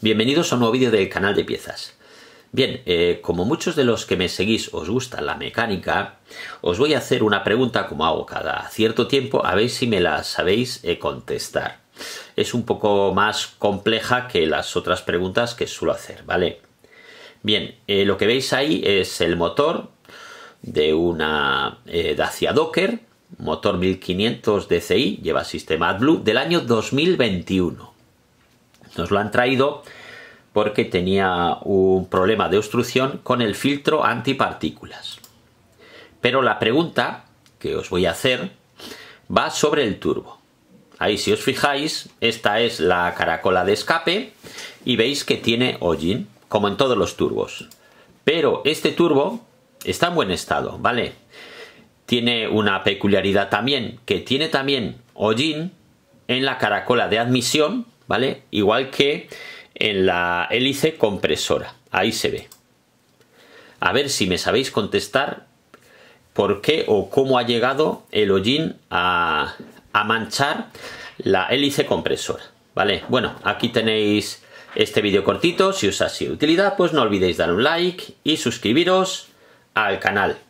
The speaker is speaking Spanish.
Bienvenidos a un nuevo vídeo del canal de piezas. Bien, eh, como muchos de los que me seguís os gusta la mecánica, os voy a hacer una pregunta como hago cada cierto tiempo, a ver si me la sabéis eh, contestar. Es un poco más compleja que las otras preguntas que suelo hacer, ¿vale? Bien, eh, lo que veis ahí es el motor de una Dacia Docker, motor 1500 DCI, lleva sistema AdBlue, del año 2021. Nos lo han traído porque tenía un problema de obstrucción con el filtro antipartículas. Pero la pregunta que os voy a hacer va sobre el turbo. Ahí si os fijáis, esta es la caracola de escape y veis que tiene hollín, como en todos los turbos. Pero este turbo está en buen estado, ¿vale? Tiene una peculiaridad también, que tiene también hollín en la caracola de admisión, ¿vale? Igual que en la hélice compresora. Ahí se ve. A ver si me sabéis contestar por qué o cómo ha llegado el hollín a, manchar la hélice compresora. ¿Vale? Bueno, aquí tenéis este vídeo cortito. Si os ha sido de utilidad, pues no olvidéis dar un like y suscribiros al canal.